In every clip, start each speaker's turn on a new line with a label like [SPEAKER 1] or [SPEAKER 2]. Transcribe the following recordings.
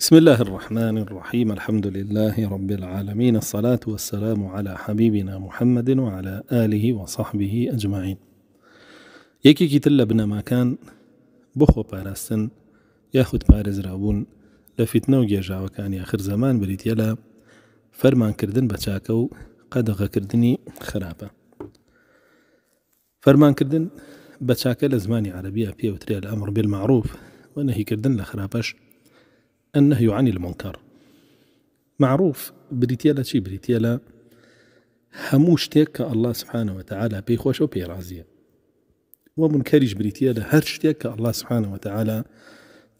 [SPEAKER 1] بسم الله الرحمن الرحيم الحمد لله رب العالمين الصلاة والسلام على حبيبنا محمد وعلى آله وصحبه أجمعين يكي تر لە ما كان بخو بارستن ياخد بارز رابون و گێژاوەکان وكان زەمان زمان بريت يلا فرمان كردن بچاكو قد غكردني فەرمانکردن فرمان كردن بچاكا لزماني عربية بيوتري الأمر بالمعروف ونهي كردن لخرابش لە النهي عن المنكر معروف بريتيالا شي بريتيالا هموش تيك الله سبحانه وتعالى بيخوش وبيرازية ومنكرج بريتيالا هرش تيك الله سبحانه وتعالى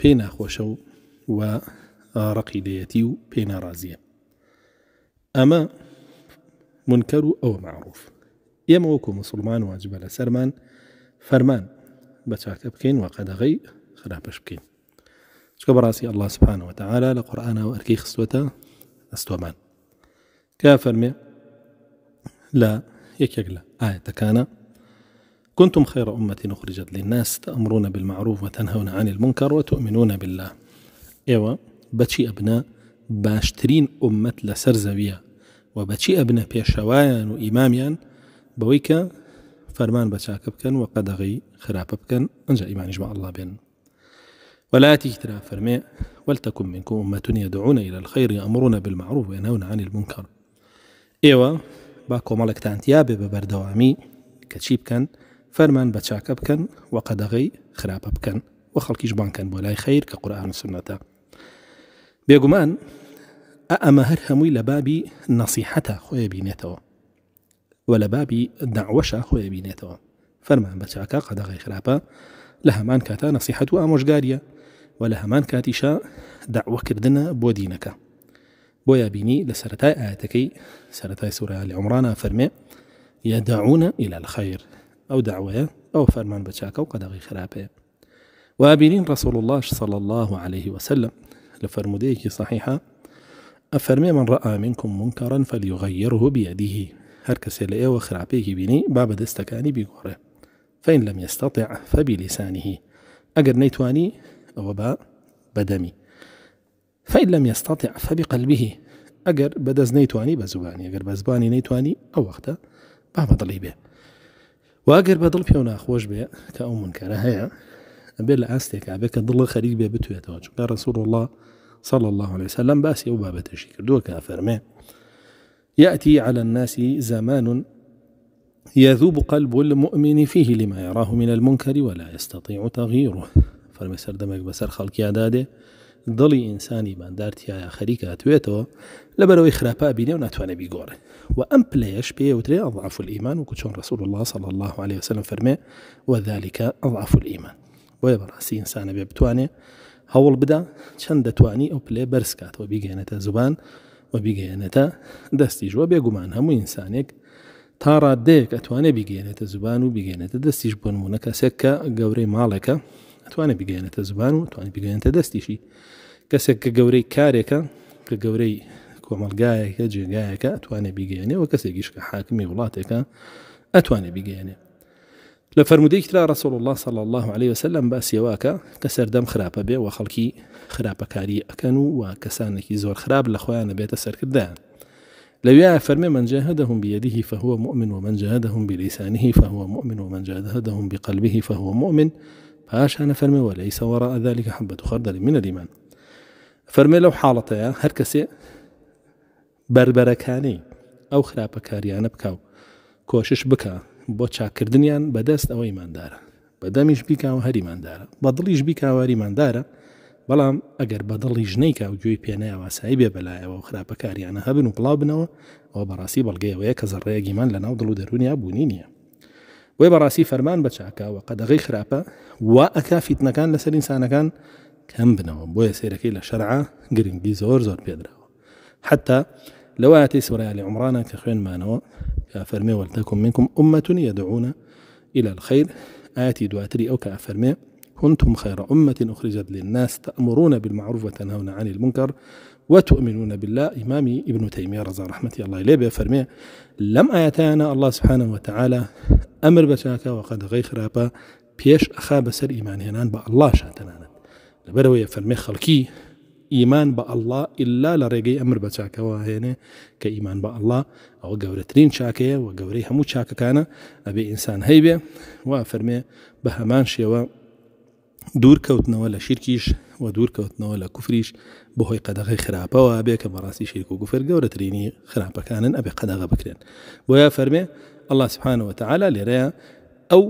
[SPEAKER 1] بينا شتێک کە ئەله سبحانەوە تەعالا پێی ناخۆشە و معروف يموكو مسلمان واجب على سرمان فرمان بە چاکە بکەین و قەدەغی چکە الله سبحانه وتعالى لقرآن لە قورآانەوە ئەرکی خستوەتە كافر مي لا لە یەکێک آية كان كنتم خير أمة أخرجت للناس تأمرون بالمعروف وتنهون عن المنكر وتؤمنون بالله إيوا بشي أبناء باشترين أمة لسرزوية وبشي أبناء بيشوايا وإماميا بويكا فرمان بچاك وقدغي خراب أنجا إيمان يجمع الله بين ولا تجتنا فرمي ولتكن منكم أمة يدعون إلى الخير يأمرون بالمعروف وينهون عن المنكر إيوا باكو مالك تانتياب ببردوامي كتشيب كان فرمان بتشاكب كان غي خرابب كان وخلقي جبان كان بولاي خير كقرآن السنة بيقمان أما هرهمي لبابي نصيحة بابی نەسیحەتە خۆیە بینێتەوە و لە بابی داوەشە خۆیە بینێتەوە فەرمان بەچاکە قەدەغی خراپە لە نصيحة کاتا ولا همان كاتشا دعوة كردنا بۆ بويا بۆ یابینی لە سەتای سرتاي سورة سوورە لە عمرانە فەرمێ یداعونە ئیلا أو ئەو داوەیە ئەو فەرمان بەچاکە و قەدەغی رسول الله صلى الله عليه وسلم لفرموديك صحيحة أفرمي من رأى منكم منكرا فليغيره بيده هركس لئي وخرابيه بيني باب دستكاني بيقوره فإن لم يستطع فبلسانه أجر نيتواني وباء بدمي فإن لم يستطع فبقلبه أجر بدز نيتواني بە أجر بزباني نيتواني أو وقتا ئەو وەختە با بەدڵی بێ واگەر بەدڵ پێ و ناخۆش بێ کە ئەو منکەرە هەیە ئەبێت لە ئاستێکا بێت الله صلى الله عليه وسلم بأس ئەو بابا کردووە کە فەرمێ يأتي على الناس زمان يذوب قلب المؤمن فيه لما يراه من المنكر ولا يستطيع تغييره فەرمی سەردەمێک بەسەر خەڵکیادادێ دڵی ئینسانی باندارتیایە خەریکە هاتوێتەوە لەبەرەوەی خراپا بینێ و ناتوانێت بیگۆڕێ و ئەم پلەیەش پێوترێ ئەضعاف الئیمان و کچۆن ڕسول الله صل الله عليه وسلم فەرمێ وەذلكە ئەضعاف الئیمان بۆیە بەڕاستی ئینسانە بێ بتوانێ هەوڵ بدا چەند دەتوانی ئەو پلێ بەرزکاتەوە بیگەێنێتە زبان و بیگەێنێتە دەستیژوە بێگومان هەموو ئینسانێک تا ڕادەیەک ئەتوانێ بیگەێنێتە زبان و بیگەێنێتە دەستیش بۆنمونە کەسێک کە گەورەی ماڵەکە توانە بگەێنێتە زبان و توانانی بگەێنێتە دەستیشی کەسێک کە گەورەی کارێکە کە گەورەی کۆمەلگایەکە جێگایەکە ئەتوانێ بگەێنێەوە کەسێکیشکە حاکمی وڵاتێکە ئەتوانێ بگەێنێ لە فرەرمودەیکرا ڕسەڵ الله صل الله عليه وسلم باسیێواکە کە سەردەم خراپە بێ و خەڵکی خراپەکاری ئەەکەن و و کەسانێکی زۆر خراپ لە خۆیانە بێتە سەرکردیان فرمي من جاهدهم بيده فهو مؤمن ومن جاهدهم بلسانه فهو مؤمن ومن جاهدهم بقلبه فهو مؤمن هاشانە فەرمەوە لە ئیسەوەڕ ئەذلكکە حبەت خەردەری منە دیمان فەرمێ لەو حاڵەتەیە هەر کەسێ بربەرەکانی ئەو خراپەکاریانە بکاو کۆشش بکە بۆ چاکردنیان بەدەست ئەوە ایماندارە بەدەمیش بیکاوە هەریماندارە بە دڵیش بیکاوەریماندارە بەڵام ئەگەر بە دڵی ژنەیکا و گوێی پێنایواسایی بێ بەلایەوە و خراپەکاریانە هەبن و پڵاو بنەوە ئەو بەڕاستی بەڵگەیەوەیە کە زەڕێگیمان لە ناو دڵ و دەرونیا بوونی نییە وێ بەڕاستی فەرمان بە چاکەوە قەدەغی كان وا ئەکا فیتنەکان لەسەر ئینسانەکان کەم بنەوە بۆیە زور لە شەرعا گرنگی زۆر زۆر پێدراوە حتا لەواتەی سوورایلی عمرانە کە خوێنمانەوە کافەرمێ وەلتەکم منکم ئومەتونی یەدەعونە إلى الخير آتي دواتري أو كأفرمي كنتم خير أمة أخرجت للناس تأمرون بالمعروف وتنهون عن المنكر وتؤمنون بالله إمام ابن تيمية رضا رحمة الله إليه بفرمي لم آياتنا الله سبحانه وتعالى أمر بشاكا وقد غيخ رابا بيش أخا بسر إيمان هنان با الله شاتنانا لبروي فرمي خلقي إيمان با الله إلا لرغي أمر بشاكا وهنا كإيمان با الله أو بە ئەله ئەوە گەورەترین چاکەیە و گەورەی هەموو چاکەکانە ئەبێ ئینسان هەیبێ وا فەرمێ بە هەمان و دوورکەوتنەوە لە کوفریش بەهۆی قەدەغی خراپەوە بێ کە بەڕاستی شیرک و گوفر گەورەترینی خراپەکانن ئەبێ قەدەغە بکرێن وە فەرمێ الله سبحانەوە تعالا لێرەیە ئەو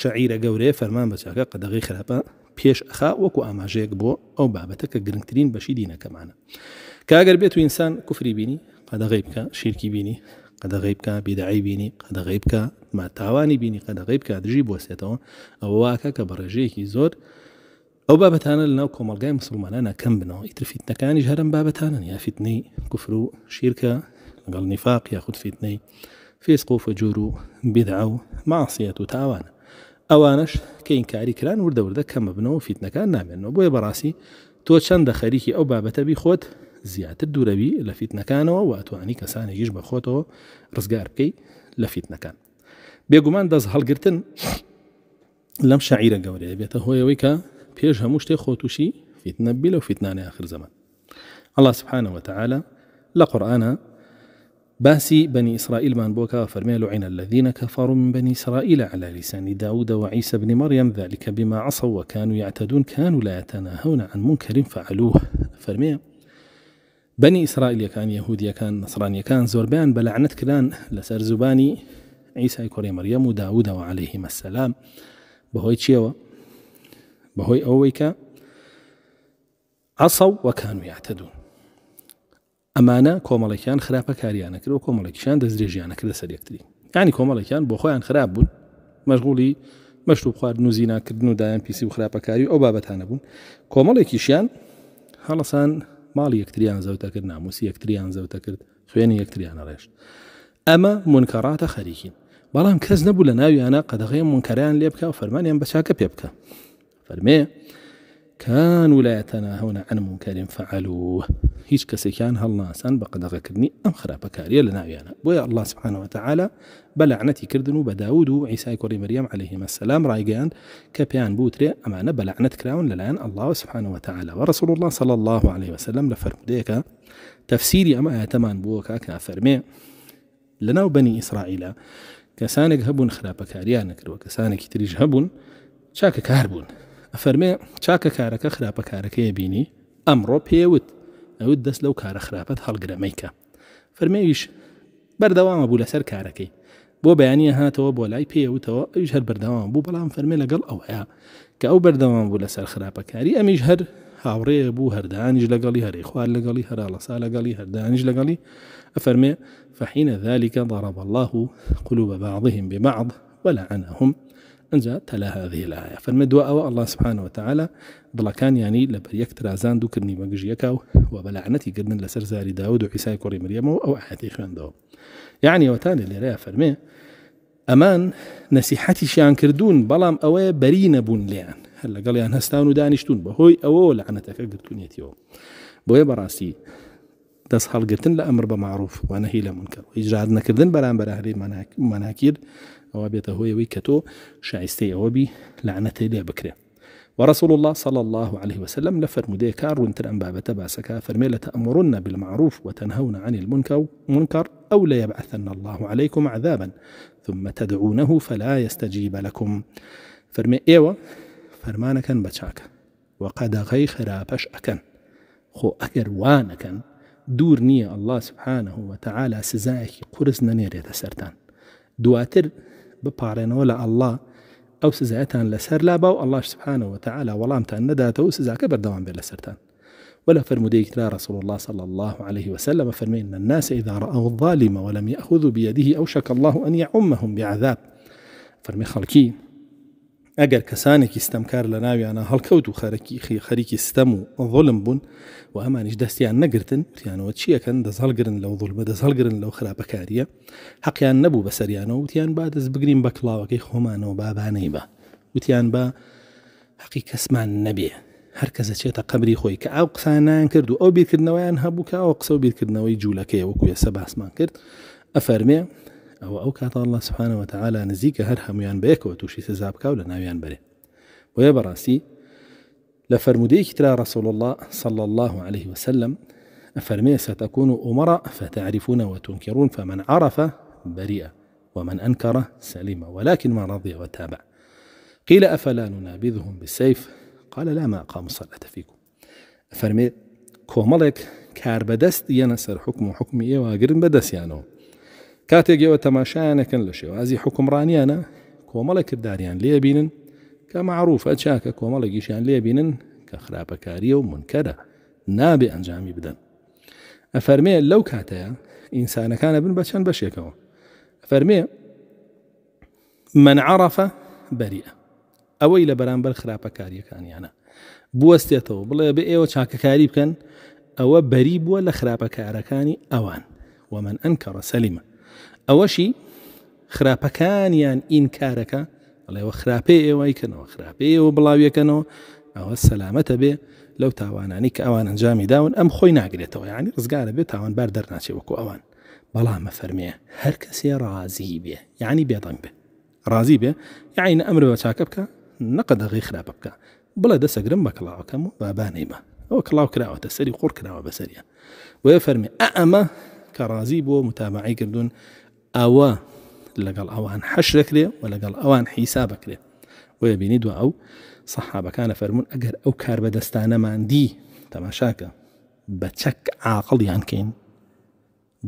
[SPEAKER 1] شعیرە گەورەیە فەرمان بەچاکە قەدەغی خراپە پێش ئەخا وەکو ئاماژەیەک بۆ ئەو بابەتە کە گرنگترین بەشی دینەکەمانە کاگەر بێت و ئینسان کوفری بینی قەدەغی بکە شیرکی بینی قەدەغی بکە بیدعی بینی قەدەغی بکە ما تاوانی بینی قەدەغی بکە دژی بۆسێتەوە ئەوە واکە کە بە ڕێژەیەکی زۆر ئەو بابەتانە لە ناو کۆمەلگای مسلمانانە کەم كم ئیتر فیتنەکانی هەرم بابەتانن یا تانا يا فتني كفرو شيركا نیفاق نفاق فیتنەی فێسق و فەجوور و بدا و ماسیەت و تاوانە ئەوانش کە ئینکاری كم وردەوردە کەمە كان فیتنەکان نامێنەوە بۆیە بەڕاستی تۆ چەندە او بابا تبي خوت زیاتر دوورەوی لە فیتنەکانەوە و ئەتوانی کەسانێکیش خوتو ڕزگار بکەیت لە فیتنەکان بێگومان دەست هەڵگرتن لم شاعیرە گەورەیە بێتە هو کە پێش هەموو شتێک خۆتوشی فیتنە بیلە و آخر زمان الله سبحانه وتعالى لقرآن باسي بني إسرائيل بوكا وفرمي لعين الذين كفروا من بني إسرائيل على لسان داود وعيسى بن مريم ذلك بما عصوا وكانوا يعتدون كانوا لا يتناهون عن منكر فعلوه فرمي بني إسرائيل كان نسرانیەکان كان بە كان زربان بلعنت كلان عیسای عيسى مەریەم مريم داودەوە وعليهما السلام بەهۆی چیەوە بەهۆی ئەوەی کە ئاسە وەکان و یاتەدوو ئەمانە کۆمەڵێکیان خراپە کاریانە کرد و کۆمەڵێکیان دەستدرێژیانە کرد لەسەر یەکتری ینی کۆمەڵێکیان بۆ خۆیان خراپ بوون مەشغولی مەشت و خواردن و زیناکردن و دایان پیسی و خراپەکاری ئەو بابەتانە بوون کۆمەڵێکیشیان هەڵەسان ماڵی یەکتریان زەوتەکرد ناموسی یەکتریان زەوتەکرد خوێنی یەکتریانە ڕێشت ئەمە منکەڕاتە خەریکین بەڵام کەس نەبوو لە ناویانە قەدەغی منکەریان لێ بکە و فەرمانیان بەچاکە پێ بکە فرمي كانوا لا يتناهون عن منكر فعلوه هيش کەسێکیان هەڵناسان بە قەدەغەکردنی ئەم خراپەکاریە لە ناویانە بۆیە الله سبحانەوە تعاالە بەلعنەتی کردن و بە داود و عیسای کوڕی مەریەم عليهلهمە سلام ڕایگەیاند کە پێیان بوترێ ئەمانە بەلعنەت کراون الله سبحانه وتعالى ورسول الله صلى الله عليه وسلم لفرم ديكا تفسيري اما ئاەتەمان بوكا کا فەرمێ لەناو بنی ئیسرائیلە کەسانێک هەبوون خراپەکاریان نەکردوە وكسانك تريج هبون شاك كاربون فەرمێ چاکە کارەکە خراپە کارەکەی بینی ئەمڕۆ پێوت ئەوت دەست لەو کارە خراپەت هەڵگرەمەیکە فەرمێویش بەردەوامە بوو لەسەر کارەکەی بۆ بەیانە هاتەوە بۆ لای پێوتەوە ئەوش هەر بەردەوام بوو بەڵام فەرمێ لەگەڵ ئەوەیە کە ئەو بەردەوام بوو لەسەر هاوري ئەمیش هر دانج لقلي هر لەگەڵی لقلي هر لەگەڵی لقلي هر دانج لقلي أفرمي فحين ذلك ضرب الله قلوب بعضهم ببعض ولعنهم انجا تلا هذه الآية فالمدواء الله سبحانه وتعالى بلا كان يعني لبريك ترازان دو كرني مجيكا وبلعنتي كرن لسر زاري داود وعيسى كوري مريم أو آياتي خوان دو يعني وتالي لريا فرمي أمان نسيحتي شان كردون بلام أوي برين بون ليان هلا قال يعني هستانو دانشتون بهوي أو لعنتك يتيو بوي براسي دس هەڵگرتن لە ئەمر بمعروف معروف وانە هی لە منکە ئیجراد نەکردن بەرامبەر هەرێ ئەوە بێتە هۆی ئەوەی کە تۆ شایستەی ئەوە ورسول الله صلى الله عليه وسلم لفر كار وانتر أن بابت باسكا فرميلة أمرن بالمعروف وتنهون عن المنكر أو أو ليبعثن الله عليكم عذابا ثم تدعونه فلا يستجيب لكم فرمي إيوة فرمانك بشاكا وقد غيخرا بشأكا خو أكر وانكن دور نية الله سبحانه وتعالى سزاكي قرزنا ننيريت سرتان دواتر بپارێنەوە لە ئەله ئەو سزایەتان لەسەر لا باو ئەللاش سبحانەوە تەعالا وەڵامتان نەداتەوە سزاکە بەردەوام بلا سرتان ولا فرموديك لا رسول الله صلى الله عليه وسلم فرمي إن الناس إذا رأوا الظالم ولم يأخذوا بيده أوشك الله أن يعمهم بعذاب فرمي خلقي ئەگەر کەسانێکی ستەمکار لە ناویانە هەڵکەوت و خەرەکی خەریکی ستەم و ڤۆلم بوون و ئەمانیش دەستیان نەگرتن وتیانەوە چیەکەن دەزهڵگرن لەو ظڵمە دەزهڵگرن لەو خراپەکاریە حەقیان نەبوو بە سەریانەوە وتیان با دەست بگرین بە کڵاوەکەی خۆمانەوە بابانەی بە وتیان بە حەقی کەسمان نەبێ هەر کەسە چێتە قبری خۆی کە ئەو قسانیان کرد و ئەو بیرکردنەوەیان هەبوو کە ئەوە قسە و بیرکردنەوەی جوولەکەی وەکوێ سە باسمان کرد ئەفەرمێ او ئەو کاتەڵله سوبحانەوە تەعالا نزیکە هەر هەمویان بەیەکەوە بيك وتوشي سزاب لە ناویان بري ویە براسي لە فرمودەیەکی رسول الله صلى الله عليه وسلم أفرمي ستكون أمراء فتعرفون وتنكرون فمن عرف بريئة ومن أنكر سليمة ولكن من رضي وتابع قيل أفلا ننابذهم بالسيف قال لا ما أقام الصلاة فيكم أفرمي كوملك كار بدست ينسر حكم حكمي وقرن بدس يانو کاتێک ئێوە تەماشایانەکەن لە شێوازی حکمڕانیانە کۆمەڵە کردداریان لێبینن کە معروفە چاکە کۆمەڵە گیشیان لێبینن کە خراپەکاریە و منکەرە نابێ ئەنجامی بدەن ئەفەرمێ لەو کاتەیە ئینسانەکانە بن بە چەند بەشێکەوە فەرمێ من عرفە بەریە ئەوەی لە بەرامبەر خراپەکاریەکانیانە بوەستێتەوە بڵێ بە ئێوە چاکەکاری بکەن ئەوە بەری بووە لە خراپەکارەکانی ئەوان ومن ئەنکەڕە سەلیمە ئەوەشی خراپەکانیان ئینکارەکە ئەڵێەوە خراپەی ئێوەی کردنەوە خراپەی ئێوە بڵاویەکەنەوە ئەوە سەلامەتە بێ لەو تاوانانی کە ئەوان ئەنجامی داون ئەم خۆی ناگرێتەوە ینی ڕزگارە بێت تاوان بار دەرناچێ وەکو ئەوان بەڵامە فەرمێ هەر کەسێ ڕازی بێ یعنی بێدەنگ بێ ڕازی بێ یاینە ئەمر بە چاکە بکە نەقەدەغی خراپە بکە بڵە دەسەگرم بە کڵاوەکەم و بابانەیمە ئەوە کڵاو کراوەتە سەری قوڕ کراوە بەسەریە وە فەرمێ ئەمە کە ڕازی بۆ متابعی کردوون ئەوە لەگەڵ ئەوان حەش دەکرێ و لەگەڵ ئەوان حیسا بکرێ وە بینی دو ئەو سەحابەکانە فەرمونون ئەگەر ئەو کار بە دەستانەمان دی تەماشاکە بە چەک عاقڵیان کەین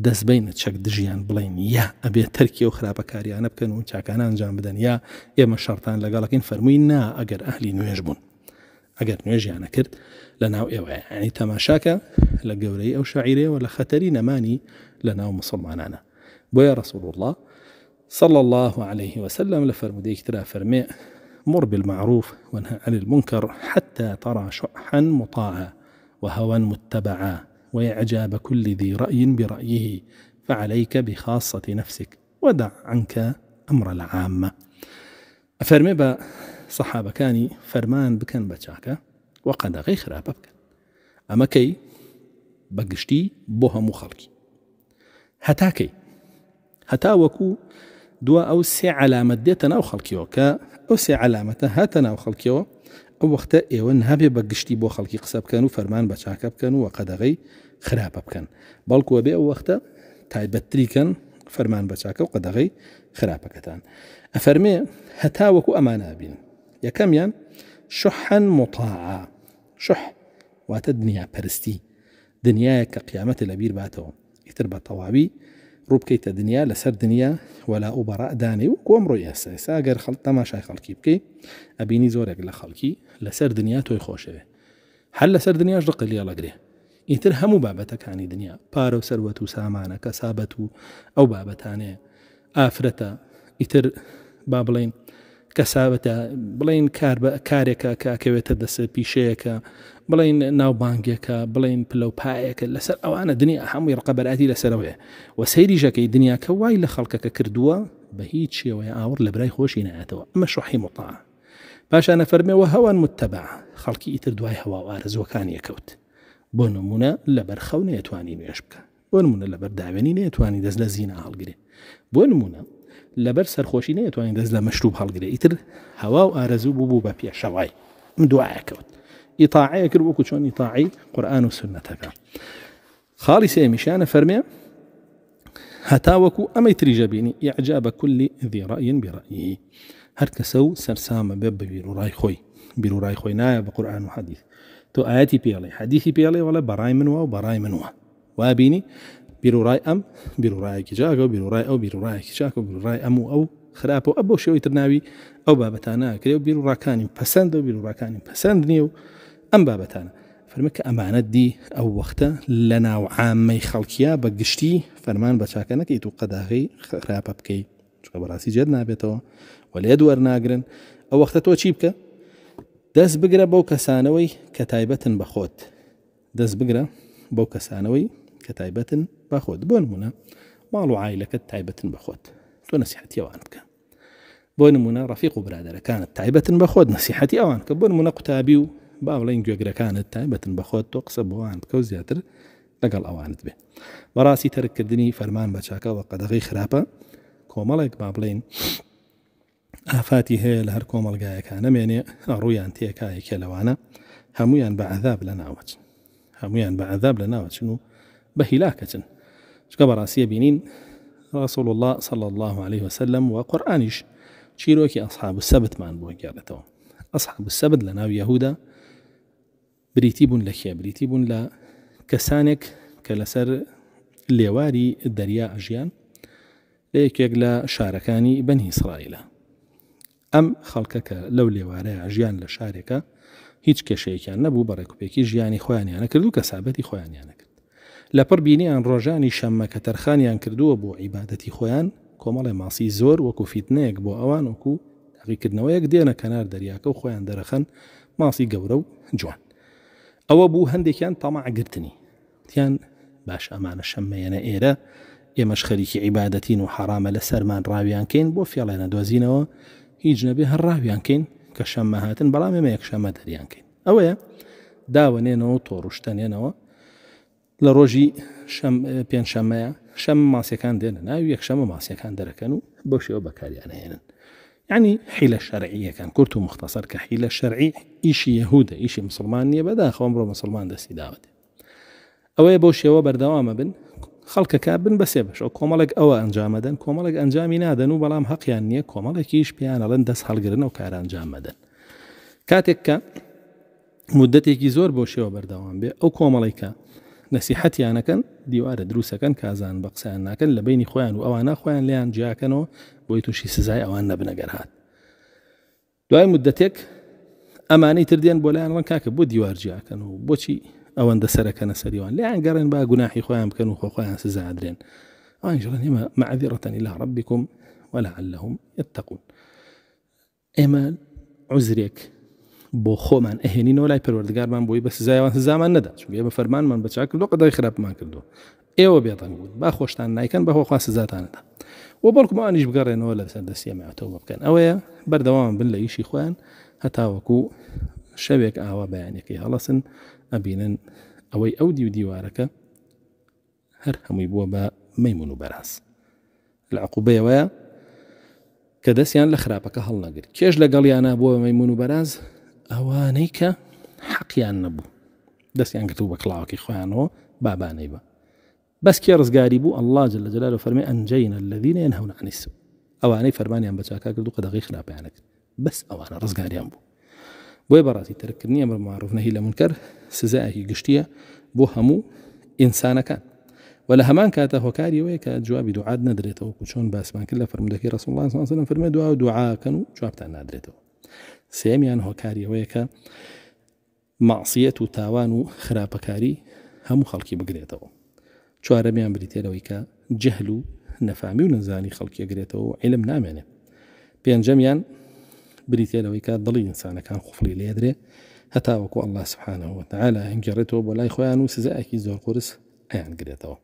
[SPEAKER 1] دەستبینە چەک دژیان بڵین یا ئەبێ تەرکی و خراپەکاریانە بکەن و چاکانە ئەنجام بدەن یا ئێمە شارتان لەگەڵەکەین فەرمووی نا ئەگەر ئەهلی نوێژ بوون ئەگەر نوێژیانە کرد لە ناو ئێوە ینی تەماشاکە لە گەورەی ئەو شاعیرەوە لە خەتەری نەمانی لە ناو مسلمانانە بويا رسول الله صلى الله عليه وسلم لفرموديك ترى فرمي مر بالمعروف وانهى عن المنكر حتى ترى شحا مطاعا وهوى متبعا وإعجاب كل ذي رأي برأيه فعليك بخاصة نفسك ودع عنك أمر العامة فرمي صحابة كاني فرمان بكن بچاكا وقد غير ببكن أما كي بقشتي بوها مخلقي هتاكي هەتا وەکو دووە ئەو سێ علامەت دێتە ناو او کە او سێ علامەتە هاتە ناو خەڵکیەوە ئەو وەختە ئێوە كانو فرمان گشتی بۆ خەڵکی قسە بکەن و فەرمان بە چاکە بکەن و وەقەدەغی خراپە بکەن بەڵکووە بێ ئەو وەختە تایبەتریکەن فەرمان بە چاکە و قەدەغی خراپەکەتان ئەفەرمێ هەتا وەکو ئەمانابین یەکەمیان شحا مطاعا شح واتا دنيا پەرستی دنیاە کە قیامەتە لەبییر باتەوە ئیتر ڕووبکەیتە دنیا لەسەر دنیا وەلا ئوبەڕدانێ و کۆمڕۆی ئێسا ئێسا گەر خەڵ تەماشای خەڵکی بکەیت ئەبینی زۆرێک لە خەڵکی لەسەر دنیا تۆی خۆشەوێ هەر لەسەر دنیاش ڕقلیێڵەگرێ ئیتر هەموو بابەتەکانی دنیا پارە و سەروەت و سامانە کەسابەت و ئەو بابەتانەیە ئافرەتە ئیتر با بڵین کەساوەتە بڵین کار بە کارێکە کاکەوێتە دەسەر پیشەیەەکە بڵین ناوبانگێکە بڵین پلەپایەکە لەسەر ئەوانە دنیا هەمووی ڕقەبەرعادی لەسەرەوەێ و سەیریژەکەی دنیاکە وای لە خەڵکەکە کردووە بە هیچ شێوەیە ئاور لە برای خۆشی نایەتەوە ئەمە شوحی مطا پاشانە فەرمێەوە هەوان متتەبع خەڵکی ئیتر دوای هەوا ئارزوەکان یەکەوت بۆ نمونە لەبەر خەو نێتوانی نوێش بکە بۆ نمونە لەبەر داوێنی نێتوانی دەست لە زیینە هەڵگرێ بۆ نمونە نیه تو این دەست مشروب حال گری ایتر هوا و آرزو بوو بپیا شوای من دوعاکەوت ئیتاعەیە کرد وەکو چۆن ئیتاعی قورآن و سنەتەکە خاڵی سێمیشانە فەرمێ هەتا وەکو ئەمەی تریژە بینی یعجا بە کولی ذیڕائین بیڕایی هەر کەسە و سەرسامە بێ بە بیرڕای خۆی بیرڕای خۆی نایە بە قورآن و حەدیث تۆ ئاەتی پێڵێ حەدیثی پێڵێ وڵە بەڕای منوە و بەڕای منو وابینی بیرروڕای ئەم بیرروڕایەکی جاگە و بیرروڕای ئەو بیرروڕایەکی چاکە و بیرڕای ئەم و ئەو خراپە و ئە بۆ شێوەی ترناوی ئەو بابەتانەکرێ و بیرروڕاکانی پسند و بیرروڕاکانی پسند نییە و ئەم بابەتانە فەرمەکە ئەمانەت دی ئەو وەختە لە ناو عامەی خەڵکییا بە گشتی فەرمان بە چاکەنەکەیت و قەداغی خراپە بکەیت چکە بەڕاستی جێت نابێتەوە و لێ دووەرناگرن ئەو وەختە تۆ چی بکە دەست بگرە بەو کەسانەوەی کە تایبەتن بە خۆت دەست بگرە بەو کەسانەوەی كتايبتن بخود بون منا مالو عائلة كتايبتن بخود تو نصيحتي وانك بون منا رفيق برادر كانت تايبتن بخود نصيحتي وانك بون منا قتابيو بۆ نمونە قوتابی و با بڵین گوێگرەکانت تایبەتن بەخۆت تۆ قسە بۆوان بکە و زیاتر لەگەڵ ئەوانت بێ بەڕاستی تەرکردنی فەرمان بەچکەوە قەدەغی خراپە کۆمەڵێک با بڵین ئافاتی هەیە لە هەر کۆمەلگایەکان نامێنێ ڕوویان تێکایەکێ لەوانە هەمویان بە عذاب لە ناوەچن بە هیلاکەچن چکە بەڕاستیە بینین ڕسوڵ الله صل الله عليه وسلم و قورآانیش چیرۆکی ئەسحاب سەبتمان بۆ گیارێتەوە ئەسحاب سەبت لە ناو یهودا بریتی بوون لە خێبریتی بوون لە کەسانێک کە لەسەر لێواری دەریا ئەژیان لە یەکێک لە شارەکانی بەنی ئیسرائیلە ئەم خەڵکە کە لەو لێوارەیە ژیان لە شارێکە هیچ کێشەیەکیان نەبوو بە ڕێکوپێکی ژیانی خۆیانیانە کرد و کەسابەتی خۆیانیانە لەپڕ بینیان ڕۆژانی شەممە کە تەرخانیان کردووە بۆ عیباەتی خۆیان کۆمەڵێ ماسی زۆر وەکو فیتنەیەک بۆ ئەوان وەکو تاقیکردنەوەیەک دێنە کەنار دەریاکە و خۆیان دەرەخەن ماسی گەورە و جوان ئەوە بوو هەندێکیان تەماعگرتنی تیان باش ئەمانە شەممەێنە ئێرە ئێمەش خەریکی عیباەتین و حرامە لە سەرمان ڕاویانکەین بۆ فێڵێنە دۆزینەوە هیچ نەبێ هەر ڕاویانکەین کە شەممە هاتن بەڵام ئێمە یەک شەمە دەریانکەین ئەوەیە داوەنێنەوە تۆڕشتەنێنەوە لە ڕۆژی پێنجشەمەیە شەم ماسیەکان دێنە ناوی یەک شەمە ماسیەکان دەرەکەن و بۆ شێوە بەکاریانەهێنن ینی حیلە شەرعیەکان کورت و مختصر کە حیلە شەرعی ئیشی یهودە ئیشی مسلمان نییە بەداخۆم بۆ مسلمان دەستی داوت ئەوەیە بۆ شێوە بەردەوامە بن خەڵکە کا بن بەسێ بەش و کۆمەڵک ئەوە ئەنجامەدەن کۆمەڵک ئەنجامی نادەن و بەڵام حەقیان نییە کۆمەڵێکیش پیانەڵەن دەست هەڵگرن و کارانجامەدەن کاتێک کە مدەتێکی زۆر بۆ شێوە بەردەوام بێ ئەو کۆمەڵیکە أنا كان دروستەکەن کازان بە قسەیان ناکەن لە بینی خۆیان و ئەوانە خوان لیان جیاکەنەوە بۆی تووشی سزای ئەوان نەبنەگەر هاات دوای مدەتێک ئەمانەی تردێن بۆ لایەنوان کاکە بۆ دیوار جیاکەن و بۆچی ئەوەندە سەرەکەنە سەریوان لیان گەڕێن با گوناحی خۆیان خو خوان خۆخۆیان سزادرێن وان ژڵەن ئێمە معذرة إلى ربكم ولعلهم يتقون إما عزرێک بۆ خۆمان ئەهێنینەوە لای پەروەردگارمان بۆی بە سزایوان هزامان نەدا چونگە بە فەرمانمان بەچاکرد لە قەدای خراپمان کردو ئێوە بێتەنگ بوون با خۆشتان نایکەن بەهۆخوا سزاتانەدا و بەڵکم ئانیش بگەڕێنەوە لە سەر دەستیەمەوە بکەن ئەوەیە بەردەوام بن لە ئیشی خۆیان هەتاوەکو شەوێک ئاوا بەیانەکەی هەڵەسن ئەبینن ئەوەی ئەو دی و دیوارەکە هەر هەمووی بووە بە مەمون و بەراس لە عقوبەیەوەە کە دەستیان لە خراپەکە هەڵ نەگر کێش لەگەڵیانە بووە مەمون و بەراز اوانيك حقيا نبو دس يعني كتبه كلاوك اخوانه بابا نيبا بس كيرز بو؟ الله جل جلاله فرمي انجينا الذين ينهون عن السوء اواني فرماني ان بچاكا كردو قد غيخ لا بيانك بس اوانا رز غاريبو بو براسي تركني امر معروف نهي لمنكر سزاهي قشتيا بو همو انسانا كان ولا همان كاتا هو كاري ويكا جواب دعاء ندريتو كشون بس ما كلا فرمي رسول الله صلى الله عليه وسلم فرمي دعاء كانوا جواب تاع ندريتو سێمیان هۆکاریەوەیەکە ماسیەت و تاوان و خراپەکاری هەموو خەڵکی بگرێتەوە چوارەمیان بریتێرەوەی کە جەهل و نەفامی و نزانی خەڵکی ئەگرێتەوە عیلم نامێنێ پێنجەمیان بریتێرەوەی کە دڵی ئینسانەکان خوفلی لێدرێ هەتاوەکو ئەله سبحانەوە تعالا هەنگێڕێتەوە بۆ لای خۆیان و سزایکی زۆر قرس ئەیان گرێتەوە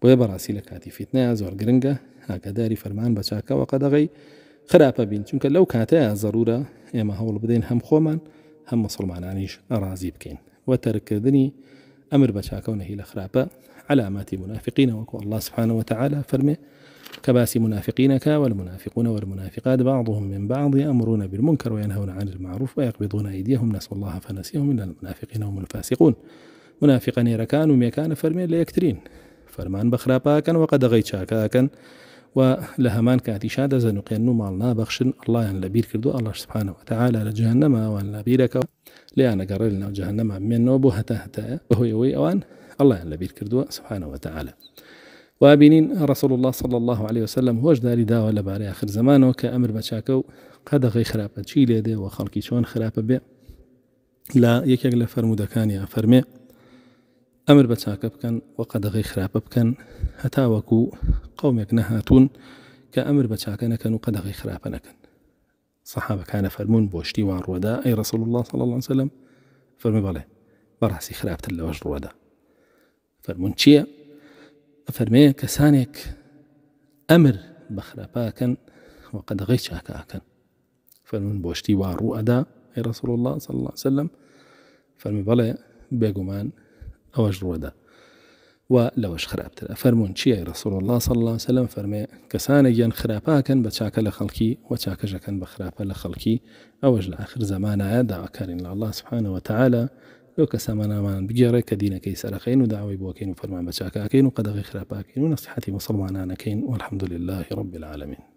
[SPEAKER 1] بۆیە بەڕاستی لە کاتی فیتنە زۆر گرنگە هاکەداری فەرمان بەچاکەوە قەدەغی خراپە بین چونکە لەو کاتەیە ضروره اما هول بدین هم خومن هم مسلمانانیش ڕازی بکەین وەتەرکردنی ئەمر بە امر هی لە خراپە علامات منافقینە وەکو الله سبحانه وتعالى فرمي کە منافقينك والمنافقون والمنافقات بعضهم من بعض يأمرون بالمنكر وينهون عن المعروف ويقبضون أيديهم نسوا الله فنسيهم إلا المنافقين هم الفاسقون منافقا يركان وميكان فرمي لا يكترين فرمان بخراباكا وقد غيتشاكاكا و لە هەمان کاتیشادا زەنوقێن و ماڵنا بەخشن الله يعني لەبیر کردو ئەلله سبحانەوە وان لە جەهنەماوان لەبیرەکەەوە لیانەگەڕێ جهنم ناو جەهنەما مێنەوە بۆ هەتا هەتایە بەهۆیەوەی ئەوان ئەلهیان يعني لەبیر کردووە سبحانەوە تەعاالە. وابینین ڕسەڵ الله صلى الله عليه وسلم هۆشداری داوە لەبارەی آخر زمانەوە کە ئەمر بەچاکە و قەدەغی خراپە چی لێ دێ و خەڵکی چۆن خراپە بێ لا یەکێک لە فەرمودەکانی فەرمێ امر بتاككن وقد غيخرا ببكن هتا وكو قوم يكنهاتون كامر بتاككن وقد غيخرا بنكن صحابة كان فرمون بوشتي وان رودا اي رسول الله صلى الله عليه وسلم فرمي بالي براسي خرابت اللي وجر رودا فرمون تشيا فرمي كسانك امر بخرباكن وقد غيش اكاكن فرمون بوشتي وان رودا اي رسول الله صلى الله عليه وسلم فرمي بالي بيقومان اوش ڕووەدا و لەوەش خراپتر فەرمونون چییە رسول الله صلی الله سلام وسلم کەسانە گیان خراپاکەن بە چاکە لە خەڵکی و چاکەژەکەن جکن خراپە لخلکی اوش لآخر زمان آخر زمانایە لالله سبحانه و تعالی تعاالە لەو کە سامانامان بگێڕێ کە دینەکەی ودعوة و وفرمان بۆکەین و فەرمان غير چاکەکەین و ونصيحتي خراپاکەین و والحمد لله رب العالمین